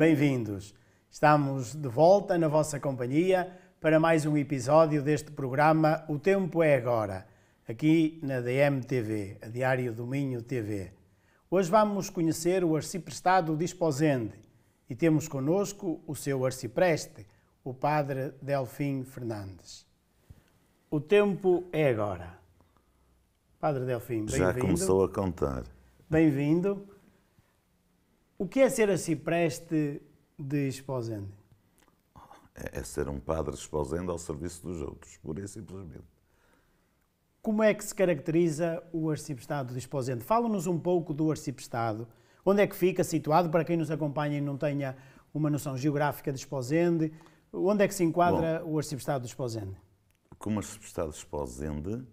Bem-vindos. Estamos de volta na vossa companhia para mais um episódio deste programa O Tempo é Agora, aqui na DMTV, a Diário do Minho TV. Hoje vamos conhecer o arciprestado de e temos conosco o seu arcipreste, o padre Delfim Fernandes. O tempo é agora. Padre Delfim, bem-vindo. Já começou a contar. Bem-vindo. O que é ser cipreste de Esposende? É, é ser um padre Esposende ao serviço dos outros, pura e simplesmente. Como é que se caracteriza o arciprestado de Esposende? Fala-nos um pouco do arciprestado. Onde é que fica situado, para quem nos acompanha e não tenha uma noção geográfica de Esposende? Onde é que se enquadra Bom, o arciprestado de Esposende? Como arciprestado de Esposende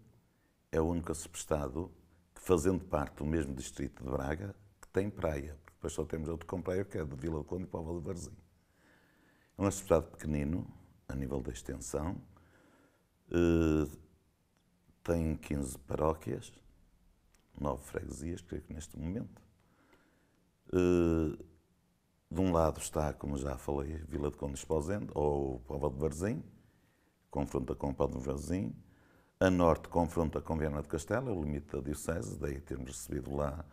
é o único arciprestado que, fazendo parte do mesmo distrito de Braga, que tem praia. Depois só temos outro compreio que é de Vila Conde e Povo de Varzim. É um assustado pequenino, a nível da extensão, uh, tem 15 paróquias, 9 freguesias, creio que neste momento. Uh, de um lado está, como já falei, Vila de Conde Esposende, ou Póvoa de Varzim, confronta com Póvoa de Varzim. A norte confronta com Viana de Castelo, o limite da Diocese, daí termos recebido lá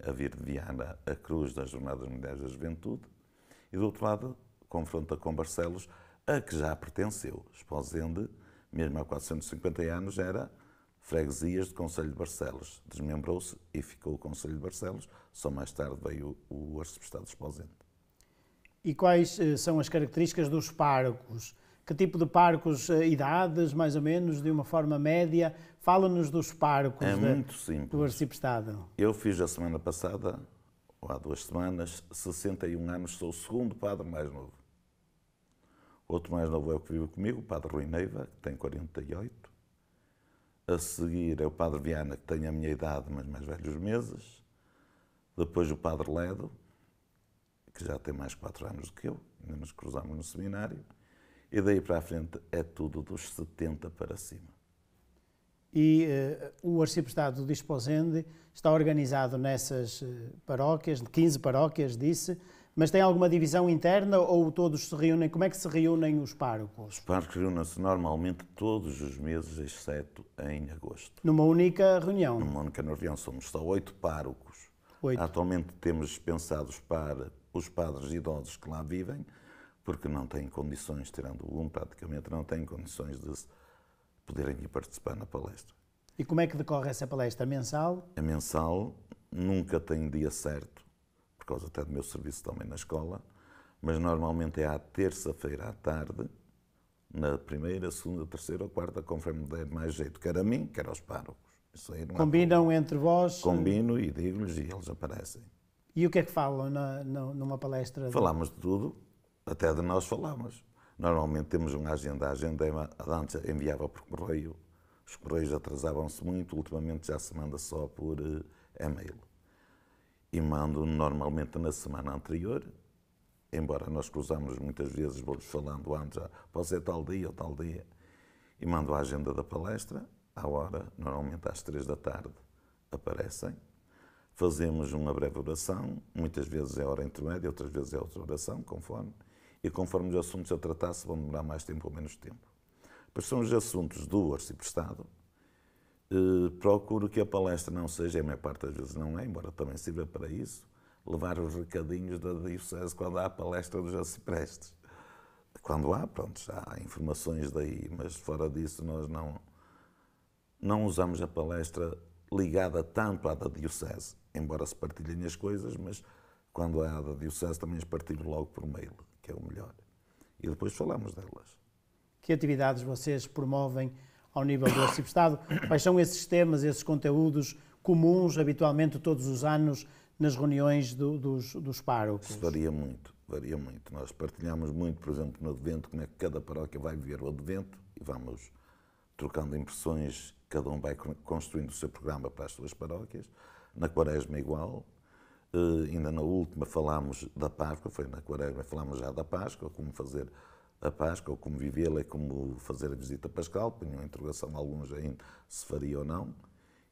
a vir de Viana a cruz das Jornadas Mundiais da Juventude, e do outro lado confronta com Barcelos, a que já pertenceu. Esposende, mesmo há 450 anos, era freguesias do Conselho de Barcelos. Desmembrou-se e ficou o Conselho de Barcelos, só mais tarde veio o arcebiscado Esposende. E quais eh, são as características dos párocos que tipo de parcos, eh, idades, mais ou menos, de uma forma média? Fala-nos dos parcos é da, do arcipestado. Eu fiz a semana passada, ou há duas semanas, 61 anos, sou o segundo padre mais novo. Outro mais novo é o que vive comigo, o padre Rui Neiva, que tem 48. A seguir é o padre Viana, que tem a minha idade, mas mais velhos meses. Depois o padre Ledo, que já tem mais quatro anos do que eu, ainda nos cruzámos no seminário. E daí para a frente é tudo dos 70 para cima. E uh, o arciprestado de Esposende está organizado nessas eh, paróquias, 15 paróquias, disse, mas tem alguma divisão interna ou todos se reúnem? Como é que se reúnem os párocos? Os párocos reúnem-se normalmente todos os meses, exceto em agosto. Numa única reunião? Numa única reunião. Somos só oito párocos. Oito. Atualmente temos dispensados para os padres idosos que lá vivem, porque não têm condições, tirando um praticamente, não têm condições de poderem ir participar na palestra. E como é que decorre essa palestra? Mensal? É mensal, nunca tem dia certo, por causa até do meu serviço também na escola, mas normalmente é à terça-feira à tarde, na primeira, segunda, terceira ou quarta, conforme der mais jeito, quer a mim, quer aos párocos. Combinam entre vós? Combino e digo-lhes e eles aparecem. E o que é que falam na, na, numa palestra? Falamos de tudo, até de nós falámos. Normalmente temos uma agenda, a agenda antes enviava por correio, os correios atrasavam-se muito, ultimamente já se manda só por eh, e-mail. E mando normalmente na semana anterior, embora nós cruzamos muitas vezes, vou-lhes falando antes, ah, pode ser tal dia ou tal dia, e mando a agenda da palestra, à hora, normalmente às três da tarde, aparecem. Fazemos uma breve oração, muitas vezes é hora intermédia, outras vezes é outra oração, conforme e conforme os assuntos a tratar se vão demorar mais tempo ou menos tempo. Pois são os assuntos do arciprestado, eh, procuro que a palestra não seja, a maior parte das vezes não é, embora também sirva para isso, levar os recadinhos da Diocese quando há a palestra dos arciprestes. Quando há, pronto, já há informações daí, mas fora disso nós não, não usamos a palestra ligada tanto à da Diocese, embora se partilhem as coisas, mas quando há a da Diocese também as partilho logo por mail que é o melhor. E depois falamos delas. Que atividades vocês promovem ao nível do Arquivo Estado? Quais são esses temas, esses conteúdos comuns, habitualmente todos os anos, nas reuniões do, dos, dos párocos? Isso varia muito, varia muito. Nós partilhamos muito, por exemplo, no Advento, como é que cada paróquia vai viver o Advento e vamos trocando impressões, cada um vai construindo o seu programa para as suas paróquias. Na Quaresma, igual, eh, ainda na última falámos da Páscoa, foi na quaresma, falámos já da Páscoa, como fazer a Páscoa, como vivê-la e como fazer a visita pascal. Punham em interrogação alguns ainda se faria ou não.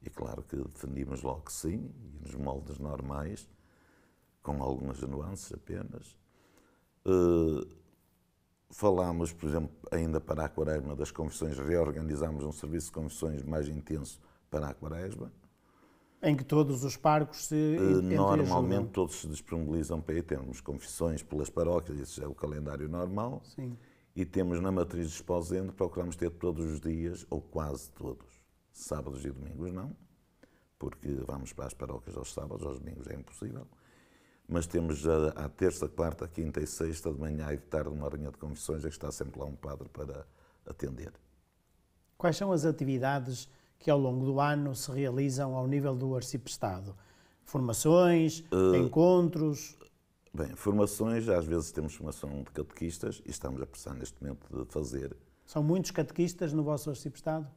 E claro que defendíamos logo que sim, e nos moldes normais, com algumas nuances apenas. Eh, falámos, por exemplo, ainda para a quaresma das confissões, reorganizámos um serviço de confissões mais intenso para a quaresma em que todos os parcos se uh, Normalmente todos se disponibilizam para ir. Temos confissões pelas paróquias, isso é o calendário normal. Sim. E temos na matriz de Esposende, procuramos ter todos os dias, ou quase todos. Sábados e domingos não, porque vamos para as paróquias aos sábados, aos domingos é impossível. Mas temos a, eh, a terça, quarta, quinta e sexta de manhã e de tarde uma reunião de confissões, é que está sempre lá um padre para atender. Quais são as atividades que ao longo do ano se realizam ao nível do arciprestado? Formações, uh, encontros? Bem, formações, às vezes temos formação de catequistas e estamos a precisar neste momento de fazer. São muitos catequistas no vosso arciprestado?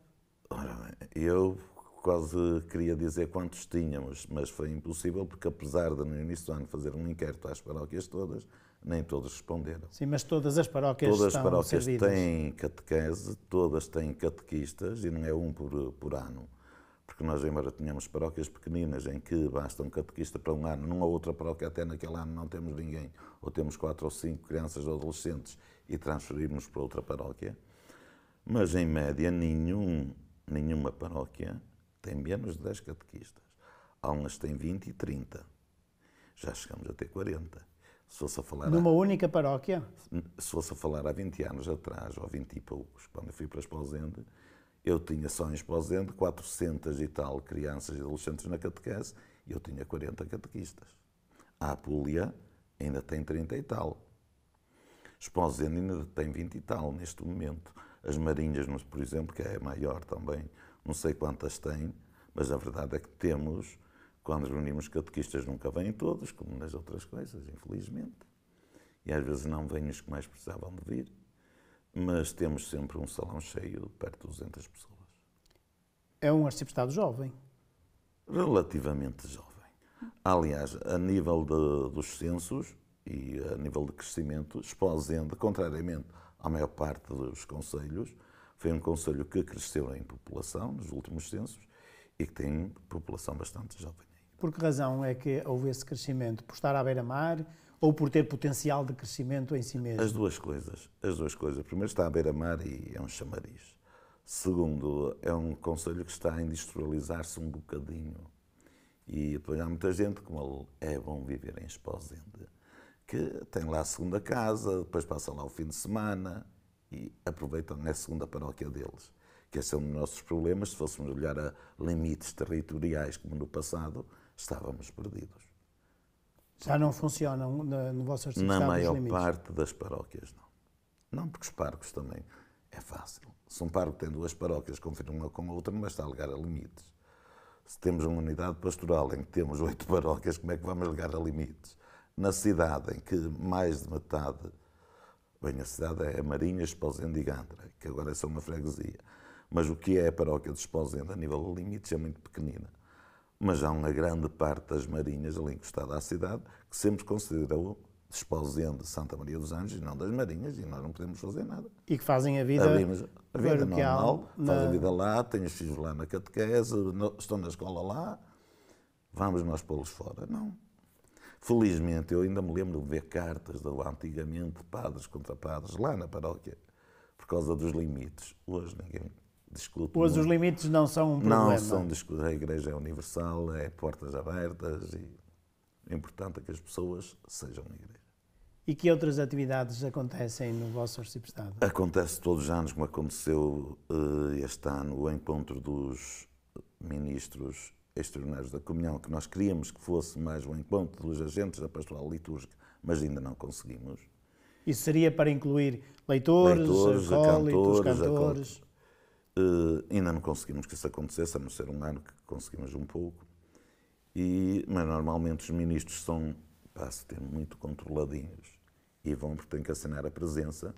Ora bem, eu quase queria dizer quantos tínhamos, mas foi impossível porque apesar de no início do ano fazer um inquérito às paróquias todas, nem todos responderam. Sim, mas todas as paróquias Todas as paróquias servidas. têm catequese, todas têm catequistas e não é um por, por ano. Porque nós, embora tenhamos paróquias pequeninas em que basta um catequista para um ano, numa outra paróquia até naquele ano não temos ninguém, ou temos quatro ou cinco crianças ou adolescentes e transferimos para outra paróquia. Mas, em média, nenhum, nenhuma paróquia tem menos de 10 catequistas. Há umas que têm 20 e 30. Já chegamos a ter 40. Se fosse a falar Numa há, única paróquia? Se fosse a falar há 20 anos atrás, ou 20 e poucos, quando eu fui para Esposende, eu tinha só em Esposende 400 e tal crianças e adolescentes na catequese e eu tinha 40 catequistas. A Apulia ainda tem 30 e tal. Esposende ainda tem 20 e tal neste momento. As Marinhas, por exemplo, que é maior também, não sei quantas têm, mas a verdade é que temos quando reunimos catequistas nunca vêm todos, como nas outras coisas, infelizmente. E às vezes não vêm os que mais precisavam de vir. Mas temos sempre um salão cheio, perto de 200 pessoas. É um arciprestado jovem? Relativamente jovem. Aliás, a nível de, dos censos e a nível de crescimento, Esposende, contrariamente à maior parte dos conselhos, foi um conselho que cresceu em população nos últimos censos e que tem população bastante jovem. Por que razão é que houve esse crescimento? Por estar à beira-mar ou por ter potencial de crescimento em si mesmo? As duas coisas. As duas coisas. Primeiro, está à beira-mar e é um chamariz. Segundo, é um conselho que está a industrializar-se um bocadinho. E depois há muita gente, como é bom viver em Esposende, que tem lá a segunda casa, depois passa lá o fim de semana e aproveitam, é a segunda paróquia deles que esse é um dos nossos problemas. Se fôssemos olhar a limites territoriais como no passado, estávamos perdidos. Já não funcionam no, no vosso Na maior parte das paróquias, não. Não, porque os parques também é fácil. Se um parque tem duas paróquias, confirma uma com a outra, não está a ligar a limites. Se temos uma unidade pastoral em que temos oito paróquias, como é que vamos ligar a limites? Na cidade em que mais de metade. Bem, a cidade é Marinhas, Paus e Andigantra, que agora é só uma freguesia mas o que é a paróquia de Esposenda, a nível de limites, é muito pequenina. Mas há uma grande parte das marinhas ali encostada à cidade que sempre considerou Esposenda, Santa Maria dos Anjos e não das Marinhas, e nós não podemos fazer nada. E que fazem a vida, Abrimos a vida é normal, na... fazem a vida lá, têm os filhos lá na catequese, estão na escola lá, vamos nós pô-los fora. Não. Felizmente, eu ainda me lembro de ver cartas de antigamente, padres contra padres, lá na paróquia, por causa dos limites. Hoje ninguém Desculpe, Hoje os limites não são um problema. Não são discutidos. A Igreja é universal, é portas abertas e é importante que as pessoas sejam na Igreja. E que outras atividades acontecem no vosso Arquivo Acontece todos os anos, como aconteceu eh, este ano, o encontro dos ministros extraordinários da Comunhão, que nós queríamos que fosse mais um encontro dos agentes da pastoral litúrgica, mas ainda não conseguimos. Isso seria para incluir leitores, leitores acólitos, cantores, cantores. Uh, ainda não conseguimos que isso acontecesse, a não ser um ano que conseguimos um pouco. E, mas normalmente os ministros são, passo ter muito controladinhos e vão porque têm que assinar a presença.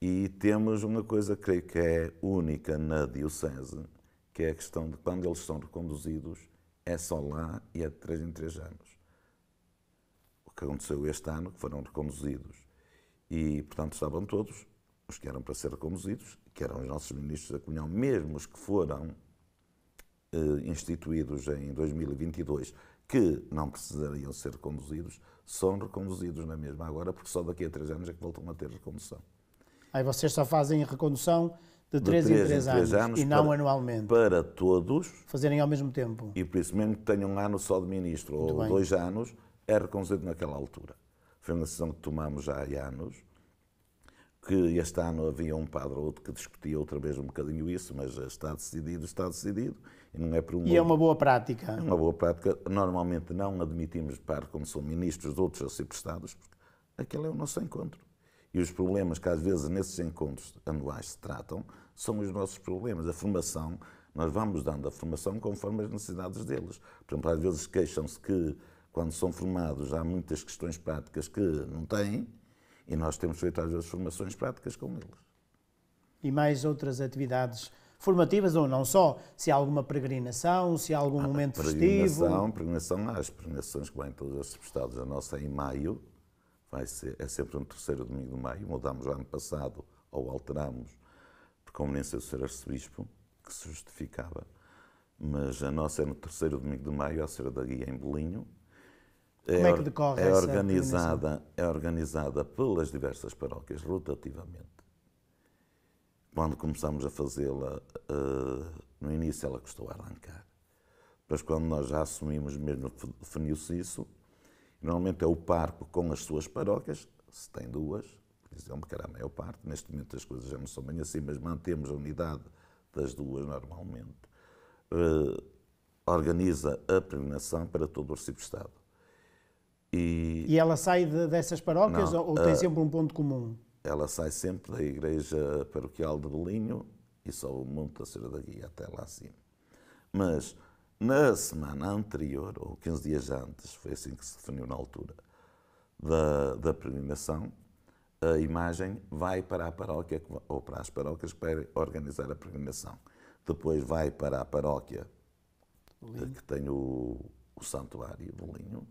E temos uma coisa, creio que é única na Diocese, que é a questão de quando eles são reconduzidos, é só lá e é de 3 em 3 anos. O que aconteceu este ano, que foram reconduzidos. E, portanto, estavam todos os que eram para ser reconduzidos, que eram os nossos ministros da Comunhão, mesmo os que foram eh, instituídos em 2022, que não precisariam ser reconduzidos, são reconduzidos na mesma agora, porque só daqui a três anos é que voltam a ter recondução. Aí vocês só fazem recondução de três em três anos, anos, e não para, anualmente. Para todos. Fazerem ao mesmo tempo. E por isso, mesmo que tenham um ano só de ministro Muito ou bem. dois anos, é reconduzido naquela altura. Foi uma decisão que tomamos já há anos que este ano havia um padre ou outro que discutia outra vez um bocadinho isso, mas está decidido, está decidido, e não é por um E é uma boa prática. É uma boa prática. Normalmente não admitimos, par quando são ministros de outros prestados porque aquele é o nosso encontro. E os problemas que às vezes nesses encontros anuais se tratam são os nossos problemas. A formação, nós vamos dando a formação conforme as necessidades deles. Por exemplo, às vezes queixam-se que, quando são formados, há muitas questões práticas que não têm, e nós temos feito às vezes formações práticas com eles. E mais outras atividades formativas ou não só? Se há alguma peregrinação, se há algum ah, momento peregrinação, festivo? Peregrinação, há as peregrinações que vêm todos os estados. A nossa é em maio, vai ser, é sempre no terceiro domingo de maio, mudámos ano passado ou alterámos por conveniência do Sr. Arcebispo, que se justificava, mas a nossa é no terceiro domingo de maio, à Serra da Guia, em Bolinho, é Como é, que decorre é essa organizada É organizada pelas diversas paróquias, rotativamente. Quando começámos a fazê-la, uh, no início ela custou arrancar. Depois, quando nós já assumimos mesmo, definiu-se isso. Normalmente é o parco com as suas paróquias, se tem duas, exemplo que era a maior parte. Neste momento as coisas já não são bem assim, mas mantemos a unidade das duas normalmente. Uh, organiza a peregrinação para todo o Recife Estado e, e ela sai de, dessas paróquias não, ou, ou a, tem eh, sempre um ponto comum? Ela sai sempre da Igreja Paroquial de Belinho e só o Monte da Senhora da Guia até lá acima. Mas na semana anterior, ou 15 dias antes, foi assim que se definiu na altura, da, da peregrinação, a imagem vai para a paróquia, ou para as paróquias, para organizar a peregrinação. Depois vai para a paróquia que tem o, o santuário, Bolinho,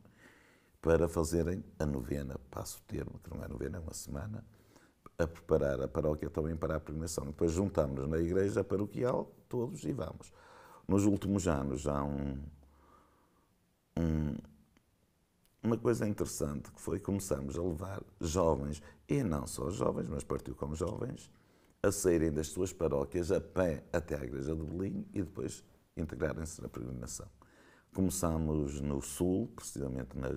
para fazerem a novena, passo o termo, que não é novena, é uma semana, a preparar a paróquia também para a premiação. Depois juntámos-nos na igreja paroquial, todos, e vamos. Nos últimos anos há um, um, uma coisa interessante que foi começamos a levar jovens, e não só jovens, mas partiu com jovens, a saírem das suas paróquias a pé até à igreja de Belém e depois integrarem-se na peregrinação. Começámos no Sul, precisamente na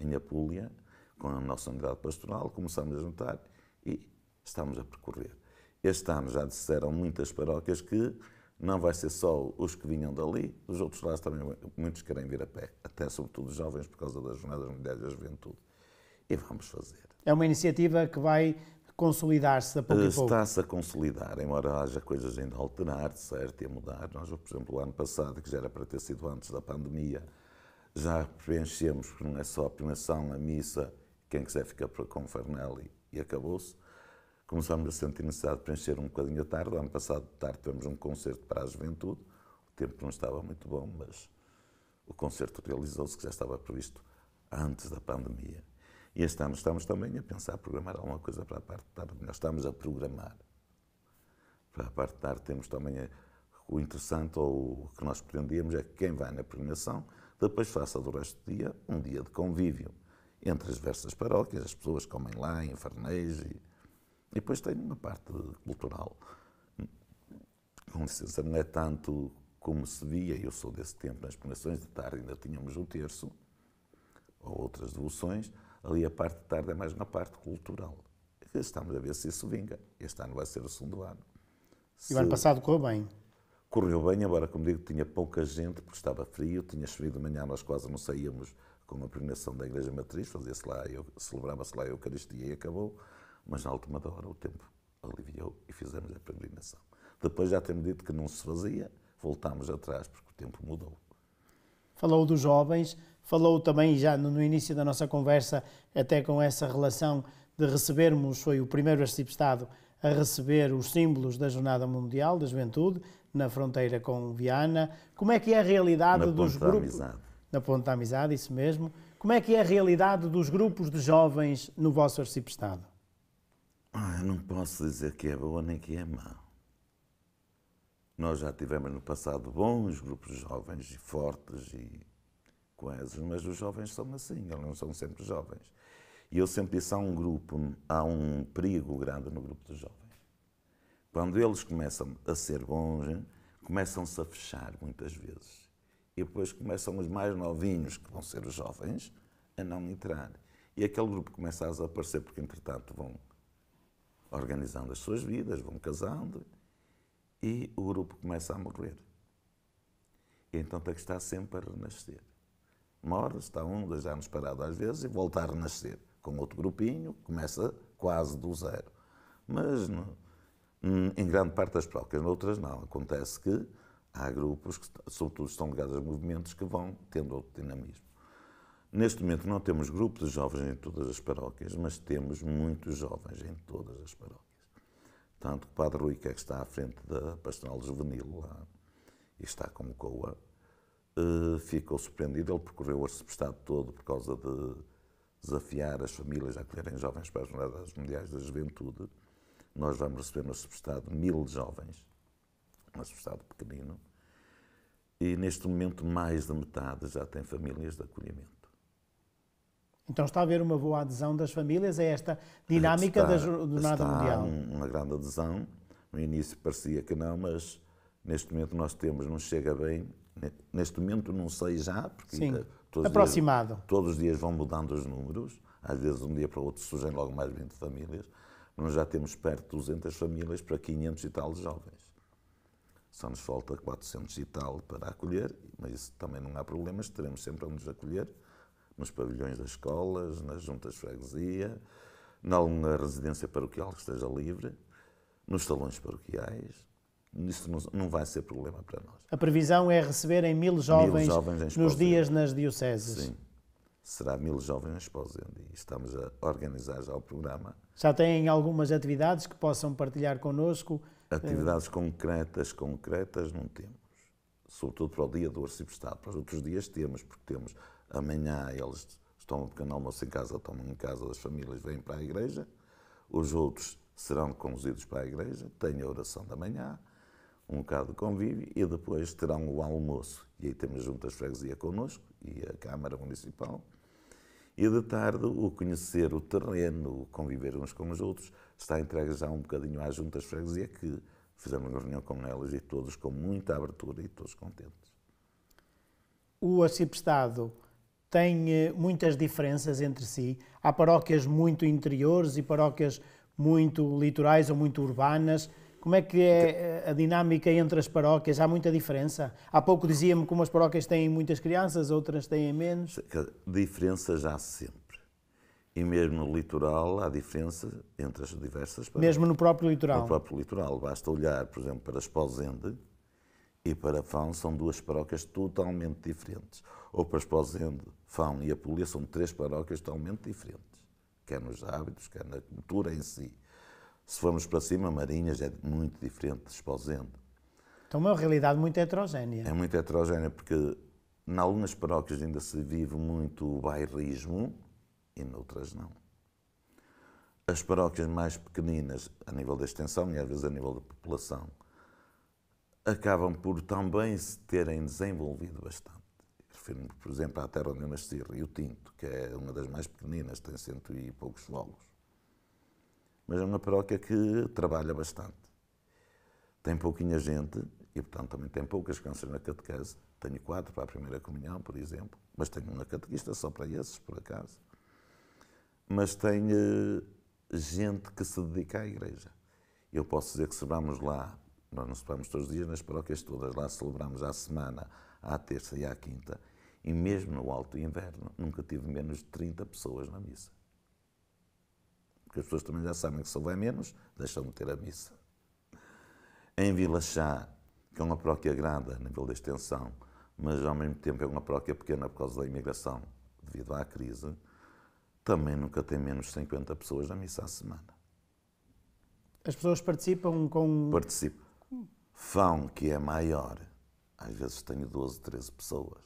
em Apulia, com a nossa unidade pastoral, começamos a juntar e estamos a percorrer. Este ano já disseram muitas paróquias que não vai ser só os que vinham dali, os outros lados também, muitos querem vir a pé, até sobretudo os jovens por causa das Jornadas Mundiais da Juventude. E vamos fazer. É uma iniciativa que vai consolidar-se a pouco Está-se pouco. Está-se a consolidar, embora haja coisas ainda a alterar, certo, e a mudar. Nós, por exemplo, o ano passado, que já era para ter sido antes da pandemia, já preenchemos, porque não é só a primação, a missa, quem quiser fica com o Farnelli e acabou-se. Começámos a sentir necessidade de preencher um bocadinho a tarde. O ano passado, de tarde, tivemos um concerto para a juventude. O tempo não estava muito bom, mas o concerto realizou-se, que já estava previsto antes da pandemia. E este ano estamos também a pensar em programar alguma coisa para a parte de tarde. Nós estamos a programar. Para a parte de tarde temos também a, eh, o interessante, ou o que nós pretendíamos, é que quem vai na premiação depois faça do resto do dia um dia de convívio entre as diversas paróquias, as pessoas comem lá, em Farnese e, e depois tem uma parte cultural. Com licença, não é tanto como se via, eu sou desse tempo, nas primações de tarde ainda tínhamos o terço, ou outras devoções, ali a parte de tarde é mais uma parte cultural. Estamos a ver se isso vinga. Este ano vai ser o segundo ano. E o ano passado correu bem. Correu bem, agora como digo, tinha pouca gente, porque estava frio, tinha chovido de manhã, nós quase não saíamos com a premiação da Igreja Matriz, fazia-se lá, celebrava-se lá a Eucaristia e acabou, mas na última hora o tempo aliviou e fizemos a peregrinação. Depois já temos dito que não se fazia, voltámos atrás porque o tempo mudou. Falou dos jovens, falou também já no, início da nossa conversa, até com essa relação de recebermos, foi o primeiro arcebispo-estado a receber os símbolos da Jornada Mundial da Juventude, na fronteira com Viana. Como é que é a realidade na dos grupos. Na Ponta da Amizade, isso mesmo. Como é que é a realidade dos grupos de jovens no vosso arcipestado? Ah, não posso dizer que é boa nem que é má. Nós já tivemos no passado bons grupos jovens e fortes e coesos, mas os jovens são assim, eles não são sempre jovens. E eu sempre disse, há um grupo, há um perigo grande no grupo dos jovens. Quando eles começam a ser bons, começam-se a fechar muitas vezes. E depois começam os mais novinhos, que vão ser os jovens, a não entrar. E aquele grupo começa a desaparecer, porque entretanto vão organizando as suas vidas, vão casando, e o grupo começa a morrer. E então tem que estar sempre a renascer. Morre, está um, dois anos parado às vezes e volta a renascer com outro grupinho, começa quase do zero. Mas Hum, em grande parte das próprias, noutras não. Acontece que há grupos que, sobretudo, estão ligados a movimentos que vão tendo outro dinamismo. Neste momento não temos grupos de jovens em todas as paróquias, mas temos muitos jovens em todas as paróquias. Tanto que o Padre Rui, que é que está à frente da Pastoral Juvenil lá e está como COA, eh, ficou surpreendido. Ele percorreu o Arcebispo todo por causa de desafiar as famílias a acolherem jovens para as Jornadas Mundiais da Juventude nós vamos receber no subestado mil jovens, um subestado pequenino, e neste momento mais da metade já tem famílias de acolhimento. Então está a haver uma boa adesão das famílias a esta dinâmica está, da Jornada está Mundial? uma grande adesão. No início parecia que não, mas neste momento nós temos, não chega bem. Neste momento não sei já, porque Sim, todos aproximado. Os dias, todos os dias vão mudando os números. Às vezes, de um dia para o outro, surgem logo mais 20 famílias. Nós já temos perto de 200 famílias para 500 e tal jovens. Só nos falta 400 e tal para acolher, mas isso também não há problemas, teremos sempre onde nos acolher, nos pavilhões das escolas, nas juntas de freguesia, na residência paroquial que esteja livre, nos salões paroquiais. Isso não vai ser problema para nós. A previsão é receberem mil jovens, mil jovens nos dias nas dioceses. Sim será Mil Jovens no e estamos a organizar já o programa. Já têm algumas atividades que possam partilhar connosco? Atividades concretas, concretas não temos. Sobretudo para o dia do Arciprestado. Estado. Para os outros dias temos, porque temos amanhã eles tomam um pequeno almoço em casa, tomam em casa das famílias, vêm para a igreja. Os outros serão conduzidos para a igreja, têm a oração da manhã, um bocado de convívio e depois terão o almoço. E aí temos juntas freguesia connosco e a Câmara Municipal. E de tarde, o conhecer o terreno, o conviver uns com os outros, está entregue já um bocadinho às juntas freguesia, que fizemos uma reunião com elas e todos com muita abertura e todos contentes. O aciprestado tem eh, muitas diferenças entre si. Há paróquias muito interiores e paróquias muito litorais ou muito urbanas. Como é que é a dinâmica entre as paróquias? Há muita diferença? Há pouco dizia-me que umas paróquias têm muitas crianças, outras têm menos. Diferenças há sempre. E mesmo no litoral há diferença entre as diversas paróquias. Mesmo no próprio litoral? No próprio litoral. Basta olhar, por exemplo, para Esposende e para Fão, são duas paróquias totalmente diferentes. Ou para Esposende, Fão e Apulia são três paróquias totalmente diferentes. Quer nos hábitos, quer na cultura em si. Se formos para cima, Marinhas é muito diferente de Esposende. Então é uma realidade muito heterogénea. É muito heterogénea, porque em algumas paróquias ainda se vive muito o bairrismo e noutras não. As paróquias mais pequeninas, a nível da extensão e às vezes a nível da população, acabam por também se terem desenvolvido bastante. Refiro-me, por exemplo, à terra onde eu nasci, Rio Tinto, que é uma das mais pequeninas, tem cento e poucos fogos mas é uma paróquia que trabalha bastante. Tem pouquinha gente e, portanto, também tem poucas canções na catequese. Tenho quatro para a primeira comunhão, por exemplo, mas tenho uma catequista só para esses, por acaso. Mas tem uh, gente que se dedica à igreja. Eu posso dizer que celebramos lá, nós não celebramos todos os dias, nas paróquias todas, lá celebramos à semana, à terça e à quinta, e mesmo no alto inverno nunca tive menos de 30 pessoas na missa porque as pessoas também já sabem que se houver menos, deixam de ter a missa. Em Vila Chá, que é uma paróquia grande a nível da extensão, mas ao mesmo tempo é uma paróquia pequena por causa da imigração, devido à crise, também nunca tem menos de 50 pessoas na missa à semana. As pessoas participam com. Participam. Fão, que é maior, às vezes tenho 12, 13 pessoas.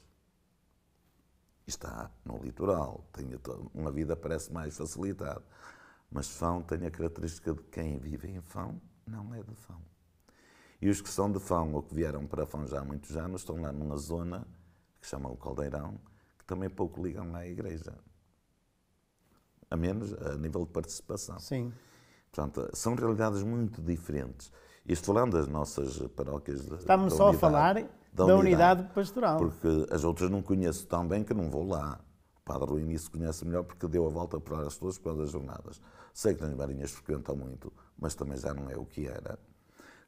Está no litoral, tenho uma vida parece mais facilitada. Mas Fão tem a característica de quem vive em Fão não é de Fão. E os que são de Fão ou que vieram para Fão já há muitos anos estão lá numa zona que chamam o Caldeirão, que também pouco ligam lá à igreja. A menos a nível de participação. Sim. Portanto, são realidades muito diferentes. Isto falando das nossas paróquias. Estamos só unidade, a falar da, da unidade, unidade pastoral. Porque as outras não conheço tão bem que não vou lá. Padre Rui Nisso conhece melhor porque deu a volta por as todas por as jornadas. Sei que nas Marinhas frequentam muito, mas também já não é o que era.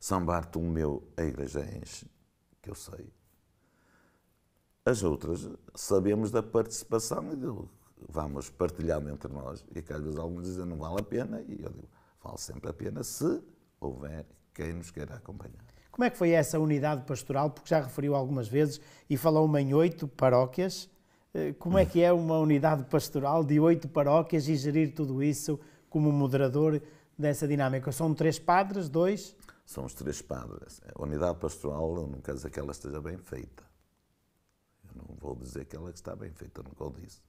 São Bartolomeu, a igreja enche, que eu sei. As outras sabemos da participação e do, vamos partilhando entre nós. E que às vezes alguns dizem não vale a pena, e eu digo, vale sempre a pena se houver quem nos queira acompanhar. Como é que foi essa unidade pastoral? Porque já referiu algumas vezes e falou-me em oito paróquias eh, como é que é uma unidade pastoral de oito paróquias e gerir tudo isso como moderador dessa dinâmica? São três padres, dois? São os três padres. A unidade pastoral, não quer dizer que ela esteja bem feita. Eu não vou dizer que ela está bem feita, nunca o disse.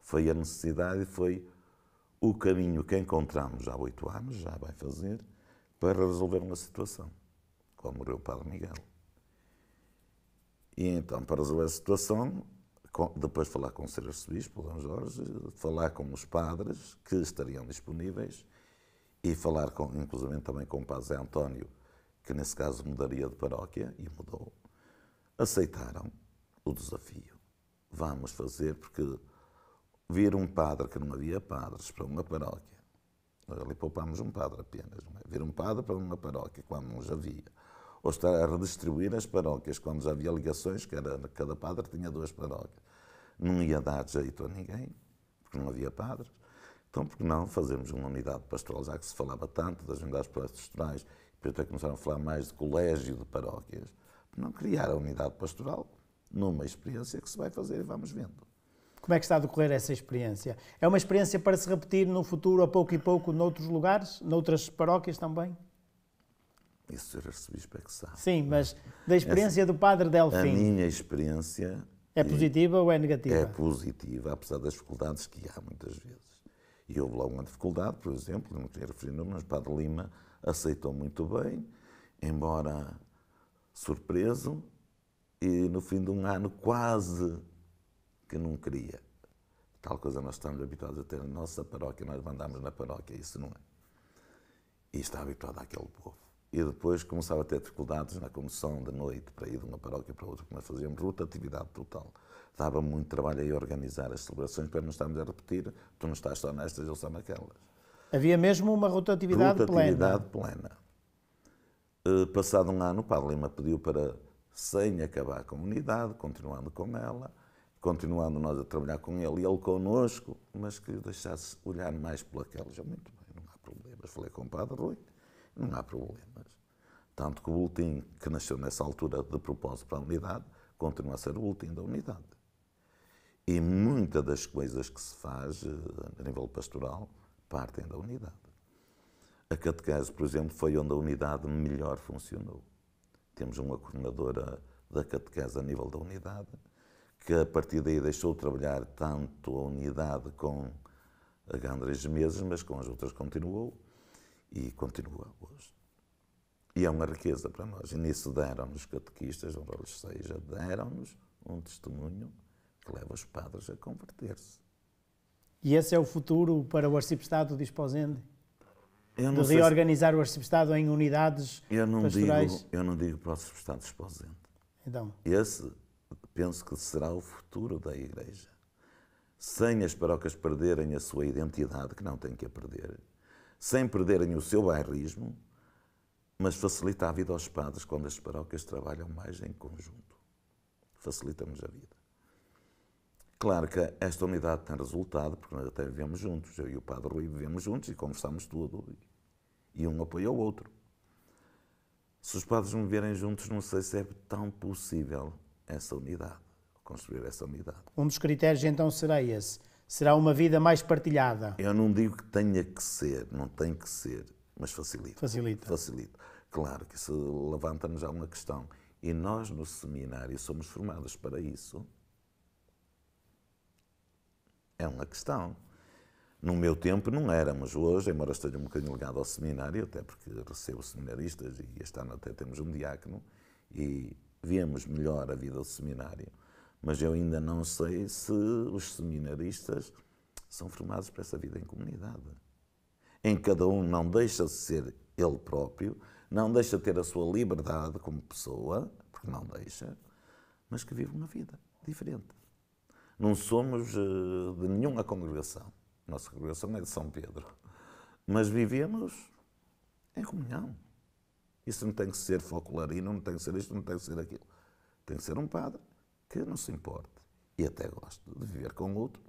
Foi a necessidade, foi o caminho que encontramos há oito anos, já vai fazer, para resolver uma situação, como morreu o Padre Miguel. E então, para resolver a situação, com, depois falar com o Sr. Arcebispo, Dom Jorge, falar com os padres que estariam disponíveis e falar, com, inclusive, também com o Padre António, que nesse caso mudaria de paróquia e mudou. Aceitaram o desafio. Vamos fazer, porque vir um padre que não havia padres para uma paróquia, ali poupámos um padre apenas, não é? Vir um padre para uma paróquia, quando não já havia ou estar a redistribuir as paróquias, quando já havia ligações, que era, cada padre tinha duas paróquias. Não ia dar jeito a ninguém, porque não havia padres. Então, por que não fazermos uma unidade pastoral, já que se falava tanto das unidades pastorais, depois até começaram a falar mais de colégio de paróquias, não criar a unidade pastoral numa experiência que se vai fazer e vamos vendo. Como é que está a decorrer essa experiência? É uma experiência para se repetir no futuro, a pouco e pouco, noutros lugares, noutras paróquias também? Isso os arcebispos que Sim, mas da experiência Essa, do padre Delfim. A minha experiência. É positiva é, ou é negativa? É positiva, apesar das dificuldades que há muitas vezes. E houve lá uma dificuldade, por exemplo, não tinha referido, mas o padre Lima aceitou muito bem, embora surpreso, e no fim de um ano quase que não queria. Tal coisa nós estamos habituados a ter na nossa paróquia, nós mandamos na paróquia, isso não é. E está habituado àquele povo e depois começava a ter dificuldades na condução da noite para ir de uma paróquia para outra, porque é nós fazíamos rotatividade total. Dava muito trabalho aí organizar as celebrações para não estarmos a repetir, tu não estás só nestas, eu só naquelas. Havia mesmo uma rotatividade, rotatividade plena. plena. Eh, passado um ano, o Padre Lima pediu para, sem acabar com a unidade, continuando com ela, continuando nós a trabalhar com ele e ele connosco, mas que deixasse olhar mais aquelas, Eu, muito bem, não há problemas. Falei com o Padre Rui não há problemas. Tanto que o boletim que nasceu nessa altura de propósito para a unidade continua a ser o boletim da unidade. E muitas das coisas que se faz eh, a nível pastoral partem da unidade. A catequese, por exemplo, foi onde a unidade melhor funcionou. Temos uma coordenadora da catequese a nível da unidade, que a partir daí deixou de trabalhar tanto a unidade com a Gandra meses, mas com as outras continuou. E continua hoje. E é uma riqueza para nós. E nisso deram-nos catequistas, eles seja, deram-nos um testemunho que leva os padres a converter-se. E esse é o futuro para o Arcipestado de Esposende? de reorganizar se... o Arcipestado em unidades eu não pastorais? Digo, eu não digo para o Arcipestado de Esposende. Então? Esse, penso que será o futuro da Igreja. Sem as paróquias perderem a sua identidade, que não tem que a perder, sem perderem o seu bairrismo, mas facilita a vida aos padres quando as paróquias trabalham mais em conjunto. Facilitamos a vida. Claro que esta unidade tem resultado, porque nós até vivemos juntos, eu e o Padre Rui vivemos juntos e conversamos tudo, e um apoia o outro. Se os padres não virem juntos, não sei se é tão possível essa unidade, construir essa unidade. Um dos critérios então será esse, Será uma vida mais partilhada. Eu não digo que tenha que ser, não tem que ser, mas facilita. Facilita. Facilita. Claro que isso levanta-nos já uma questão. E nós, no seminário, somos formados para isso? É uma questão. No meu tempo não éramos. Hoje, embora esteja um bocadinho ligado ao seminário, até porque recebo seminaristas e este ano até temos um diácono, e vemos melhor a vida do seminário mas eu ainda não sei se os seminaristas são formados para essa vida em comunidade. Em cada um não deixa de ser ele próprio, não deixa de ter a sua liberdade como pessoa, porque não deixa, mas que vive uma vida diferente. Não somos eh, de nenhuma congregação. Nossa congregação é de São Pedro. Mas vivemos em comunhão. Isso não tem que ser focolarino, não tem que ser isto, não tem que ser aquilo. Tem que ser um padre que não se importe, e até gosto de viver com outro,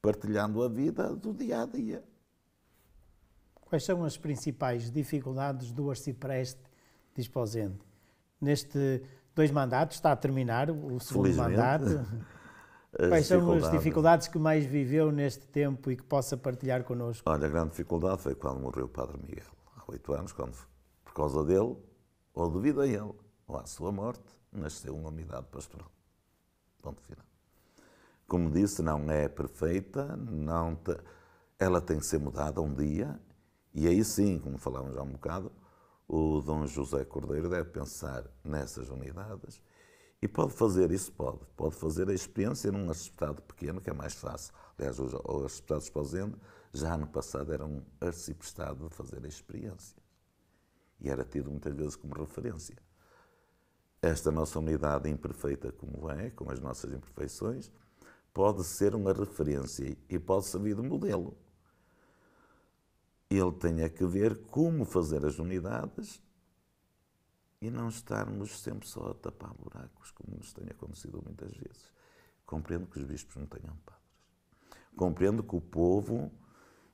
partilhando a vida do dia a dia. Quais são as principais dificuldades do arcipreste disposente? Neste dois mandatos, está a terminar o segundo Felizmente, mandato. Quais são as dificuldades que mais viveu neste tempo e que possa partilhar connosco? Olha, a grande dificuldade foi quando morreu o Padre Miguel, há oito anos, quando, por causa dele, ou devido a ele, ou à sua morte, nasceu uma unidade pastoral. Ponto final. Como disse, não é perfeita, não te... ela tem que ser mudada um dia, e aí sim, como falávamos há um bocado, o Dom José Cordeiro deve pensar nessas unidades e pode fazer isso, pode. Pode fazer a experiência num arcebispo pequeno, que é mais fácil. Aliás, os arcebispos de Fazenda, já no passado, era um arcebispo de fazer a experiência. E era tido muitas vezes como referência esta nossa unidade imperfeita, como é, com as nossas imperfeições, pode ser uma referência e pode servir de modelo. Ele tem é que ver como fazer as unidades e não estarmos sempre só a tapar buracos, como nos tem acontecido muitas vezes. Compreendo que os bispos não tenham padres. Compreendo que o povo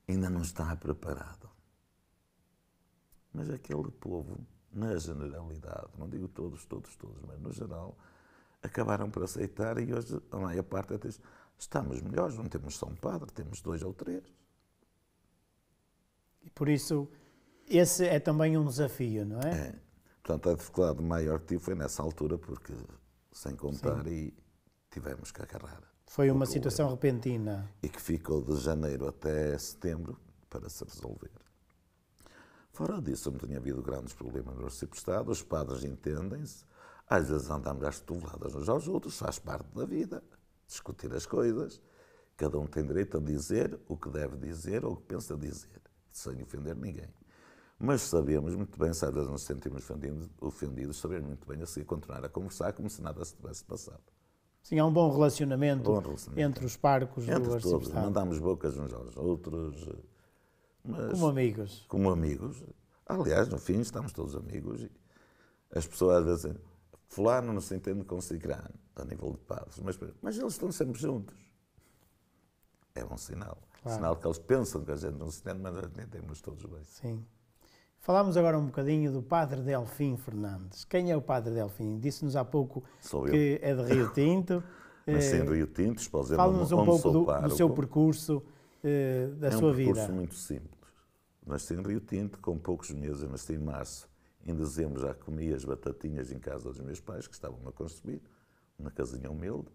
ainda não está preparado. Mas aquele povo na generalidade, não digo todos, todos, todos, mas no geral, acabaram por aceitar e hoje é? a maior parte até diz, estamos melhores, não temos só um Padre, temos dois ou três. E por isso, esse é também um desafio, não é? é. Portanto, a dificuldade maior que tive foi nessa altura, porque sem contar Sim. e tivemos que agarrar. Foi uma situação repentina. E que ficou de janeiro até setembro para se resolver. Fora disso, não tinha havido grandes problemas no Recife Estado, os padres entendem-se, às vezes andamos às toveladas uns aos outros, faz parte da vida, discutir as coisas, cada um tem direito a dizer o que deve dizer ou o que pensa dizer, sem ofender ninguém. Mas sabemos muito bem, se às vezes nos sentimos ofendidos, ofendidos sabemos muito bem a seguir continuar a conversar como se nada se tivesse passado. Sim, há um bom relacionamento, bom relacionamento. entre os parcos entre do Arcipestado. Entre todos, mandamos bocas uns aos outros, mas, como amigos. Como amigos. Aliás, no fim, estamos todos amigos. E as pessoas dizem, fulano não se entende com cicrano, a nível de padres. Mas, mas eles estão sempre juntos. É um sinal. Claro. Sinal que eles pensam que a gente não se entende, mas entendemos todos bem. Sim. Falámos agora um bocadinho do Padre Delfim Fernandes. Quem é o Padre Delfim? Disse-nos há pouco sou que eu. é de Rio Tinto. Nasci em eh, Rio Tinto, esposei Fala-nos um pouco do, do seu percurso eh, da é sua um vida? É um percurso muito simples. Nasci em Rio Tinto, com poucos meses, nasci em março. Em dezembro já comia as batatinhas em casa dos meus pais, que estavam a construir, uma casinha humilde.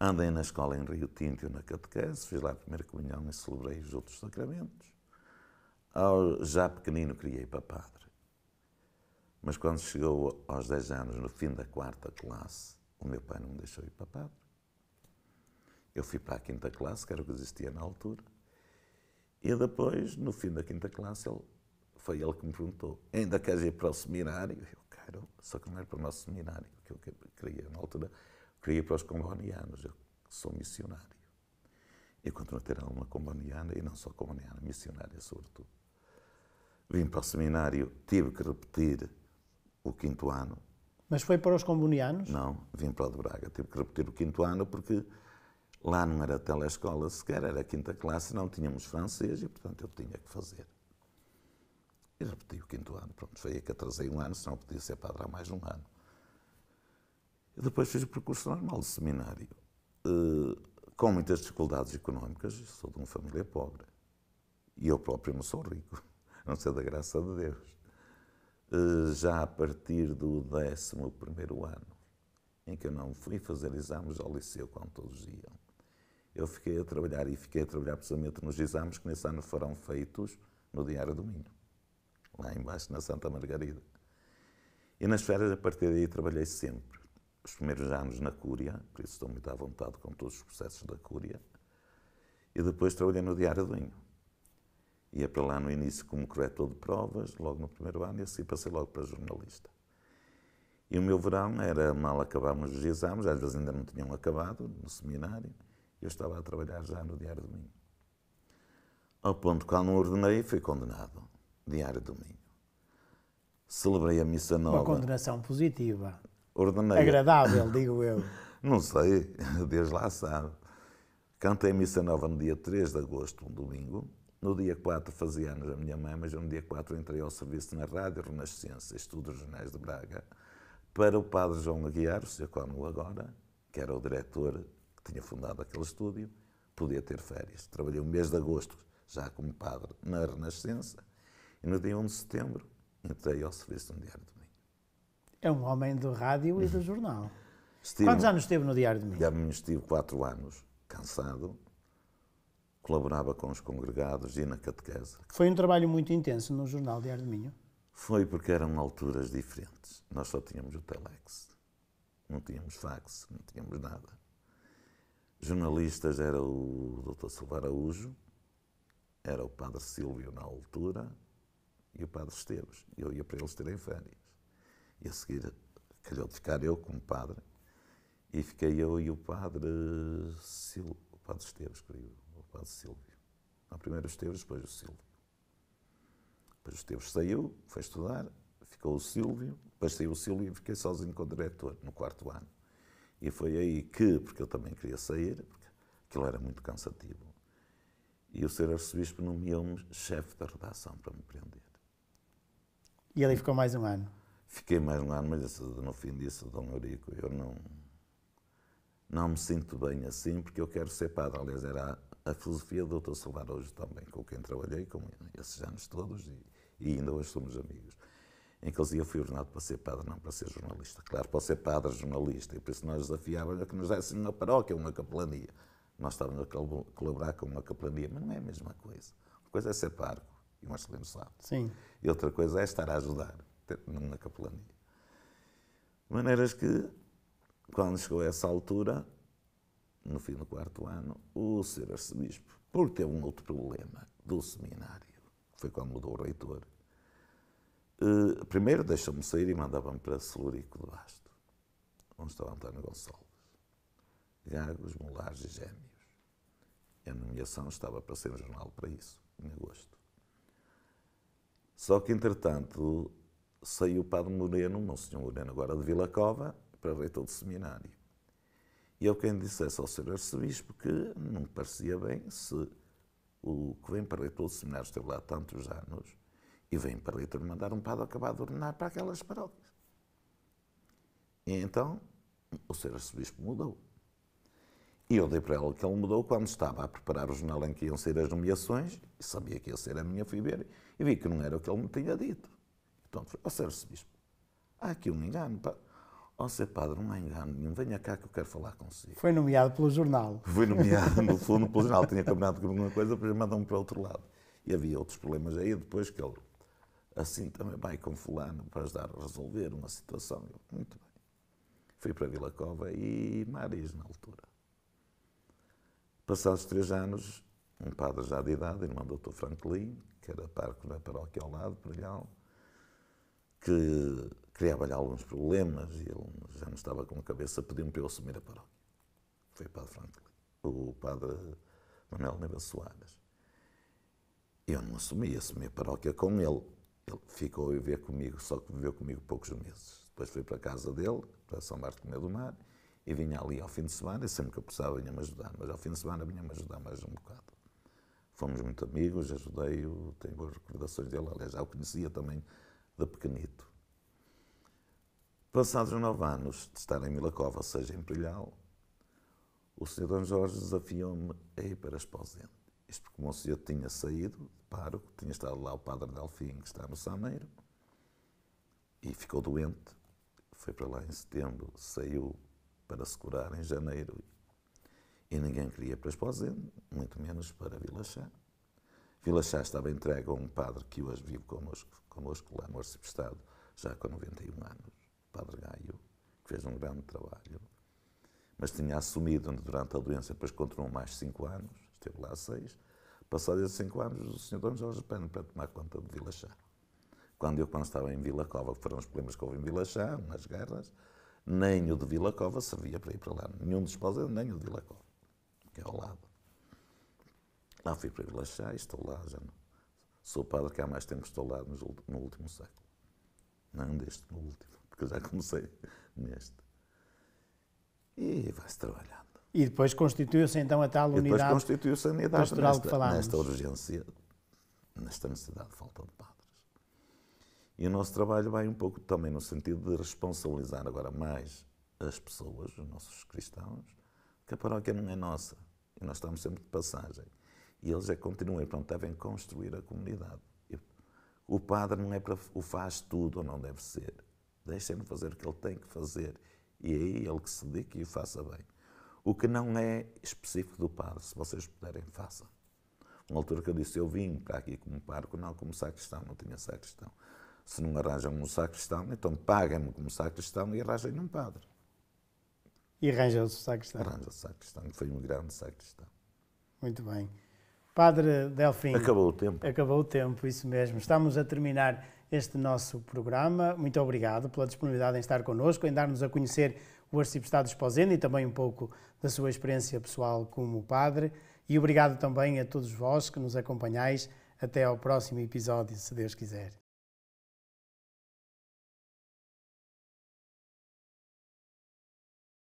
Andei na escola em Rio Tinto, e na catequese, fiz lá a primeira comunhão e celebrei os outros sacramentos. Ao, já pequenino criei para padre. Mas quando chegou aos 10 anos, no fim da quarta classe, o meu pai não me deixou ir para padre. Eu fui para a quinta classe, que era o que existia na altura, e depois, no fim da quinta classe, ele, foi ele que me perguntou: ainda queres ir para o seminário? Eu quero, só que não era para o nosso seminário, que eu queria. Na altura, queria ir para os combonianos, eu sou missionário. Eu continuo a ter alma comboniana, e não só comboniana, missionária sobretudo. Vim para o seminário, tive que repetir o quinto ano. Mas foi para os combonianos? Não, vim para o de Braga. Tive que repetir o quinto ano porque Lá não era telescola sequer, era quinta classe, não tínhamos francês e, portanto, eu tinha que fazer. E repeti o quinto ano. Pronto, foi aí que atrasei um ano, senão podia ser padre há mais um ano. E depois fiz o percurso normal de seminário. Uh, com muitas dificuldades económicas, sou de uma família pobre. E eu próprio não sou rico, a não ser da graça de Deus. Uh, já a partir do décimo primeiro ano, em que eu não fui fazer exames ao liceu quando todos iam, eu fiquei a trabalhar e fiquei a trabalhar precisamente nos exames que nesse ano foram feitos no Diário do Minho, lá embaixo na Santa Margarida. E nas férias, a partir daí, trabalhei sempre. Os primeiros anos na Cúria, por isso estou muito à vontade com todos os processos da Cúria. E depois trabalhei no Diário do Minho. Ia para lá no início como corretor de provas, logo no primeiro ano, e assim passei logo para jornalista. E o meu verão era mal acabarmos os exames, às vezes ainda não tinham acabado no seminário. Eu estava a trabalhar já no Diário do Minho. Ao ponto que, não ordenei, fui condenado. Diário do Minho. Celebrei a missa nova. Uma condenação positiva. Ordenei. Agradável, digo eu. não sei, Deus lá sabe. Cantei a missa nova no dia 3 de agosto, um domingo. No dia 4 fazia anos a minha mãe, mas no dia 4 entrei ao serviço na Rádio Renascença, Estudos Jornais de Braga, para o padre João Aguiar, o seu cônego agora, que era o diretor tinha fundado aquele estúdio, podia ter férias. Trabalhei o mês de agosto, já como padre, na Renascença, e no dia 1 de setembro entrei ao serviço de um Diário de Minho. É um homem do rádio e do uhum. jornal. Estive, Quantos anos esteve no Diário de Minho? Diário de estive quatro anos, cansado, colaborava com os congregados e na catequese. Foi um trabalho muito intenso no jornal Diário de Minho? Foi porque eram alturas diferentes. Nós só tínhamos o telex. Não tínhamos fax, não tínhamos nada. Jornalistas era o Dr. Silva Araújo, era o Padre Silvio na altura e o Padre Esteves. Eu ia para eles terem férias. E a seguir calhou de ficar eu como padre e fiquei eu e o Padre Silvio, o Padre Esteves, creio, o Padre Silvio. Não, primeiro o Esteves, depois o Silvio. Depois o Esteves saiu, foi estudar, ficou o Silvio, depois saiu o Silvio e fiquei sozinho com o diretor no quarto ano. E foi aí que, porque eu também queria sair, porque aquilo era muito cansativo, e o Sr. Arcebispo nomeou-me chefe da redação para me prender. E ali ficou mais um ano? Fiquei mais um ano, mas no fim disso, Dom Eurico, eu não, não me sinto bem assim, porque eu quero ser padre. Aliás, era a, a filosofia do Dr. Silvar hoje também, com quem trabalhei, com esses anos todos, e, e ainda hoje somos amigos em que eu dizia: fui ordenado para ser padre, não para ser jornalista. Claro, para ser padre, jornalista. E por isso nós desafiávamos a que nos dessem uma paróquia, uma capelania. Nós estávamos a colaborar com uma capelania, mas não é a mesma coisa. Uma coisa é ser parco, e o Marcelino sabe. Sim. E outra coisa é estar a ajudar numa capelania. De maneiras que, quando chegou a essa altura, no fim do quarto ano, o ser Arcebispo, porque teve um outro problema do seminário, foi quando mudou o reitor, eh, primeiro deixou me sair e mandavam-me para Celurico de Basto, onde estava António Gonçalves. Gargos, Molares e Gêmeos. E a nomeação estava para ser um jornal para isso, em agosto. Só que, entretanto, saiu o Padre Moreno, Monsenhor Moreno, agora de Vila Cova, para reitor do seminário. E eu quem dissesse ao Sr. Arcebispo que não parecia bem se o que vem para reitor do seminário esteve lá tantos anos e vem para Leitor mandar um padre acabado de ordenar para aquelas paróquias. E então o Sr. arcebispo mudou. E eu dei para ela que ele mudou quando estava a preparar o jornal em que iam ser as nomeações, e sabia que ia ser a minha, fibra e vi que não era o que ele me tinha dito. Então, falei, ó oh, arcebispo, há aqui um engano, pá. Ó, oh, Sr. Padre, não há engano nenhum, venha cá que eu quero falar consigo. Foi nomeado pelo jornal. Foi nomeado, no fundo, pelo jornal. Tinha combinado com alguma coisa, depois mandou me para outro lado. E havia outros problemas aí, depois que ele assim também vai com fulano para ajudar a resolver uma situação. Eu, muito bem. Fui para Vila Cova e Maris na altura. Passados três anos, um padre já de idade, irmão Dr. Franklin, que era parco da paróquia ao lado, Perilhal, que criava-lhe alguns problemas e ele já não estava com a cabeça, pediu-me para eu assumir a paróquia. Foi o padre Franklin, o padre Manuel Neves Soares. Eu não assumi, assumi a paróquia com ele. Ele ficou a viver comigo, só que viveu comigo poucos meses. Depois fui para a casa dele, para São Bartolomeu do Mar, e vinha ali ao fim de semana, e sempre que eu precisava vinha-me ajudar, mas ao fim de semana vinha-me ajudar mais um bocado. Fomos muito amigos, ajudei-o, tenho boas recordações dele, aliás, já o conhecia também de pequenito. Passados nove anos de estar em Milacova, seja em Prilhal, o Sr. D. Jorge desafiou-me a ir para Esposente. Isto porque o Monsenhor tinha saído de tinha estado lá o Padre Delfim, que está no Sameiro, e ficou doente. Foi para lá em setembro, saiu para se curar em janeiro. E ninguém queria para Esposende, muito menos para Vila Chá. Vila Chá estava entregue a um padre que hoje vive connosco, connosco lá no Arciprestado, já com 91 anos, o Padre Gaio, que fez um grande trabalho. Mas tinha assumido durante a doença, depois continuou mais cinco anos esteve lá seis. Passados esses cinco anos, o senhor Dom Jorge Pano para tomar conta de Vila Chá. Quando eu, quando estava em Vila Cova, que foram os problemas que houve em Vila Chá, nas guerras, nem o de Vila Cova servia para ir para lá. Nenhum dos pauseiros, nem o de Vila Cova, que é ao lado. Lá fui para Vila Chá e estou lá, já não. Sou padre que há mais tempo estou lá no último século. Não deste, no último, porque eu já comecei neste. E vai-se trabalhar. E depois constituiu-se então a tal unidade. E depois constituiu-se a unidade nesta, nesta urgência, nesta necessidade de falta de padres. E o nosso trabalho vai um pouco também no sentido de responsabilizar agora mais as pessoas, os nossos cristãos, que a paróquia não é nossa. E nós estamos sempre de passagem. E eles é que continuem, portanto, devem construir a comunidade. E o padre não é para o faz tudo ou não deve ser. Deixem-no fazer o que ele tem que fazer. E é aí ele que se dedique e o faça bem o que não é específico do padre, se vocês puderem, façam. Uma altura que eu disse, eu vim para aqui como parco, não como sacristão, não tinha sacristão. Se não arranjam um sacristão, então paguem-me como sacristão e arranjem um padre. E arranja-se o sacristão. Arranja-se o sacristão, foi um grande sacristão. Muito bem. Padre Delfim. Acabou o tempo. Acabou o tempo, isso mesmo. Estamos a terminar este nosso programa. Muito obrigado pela disponibilidade em estar connosco, em dar-nos a conhecer o arciprestado Esposende e também um pouco da sua experiência pessoal como padre. E obrigado também a todos vós que nos acompanhais. Até ao próximo episódio, se Deus quiser.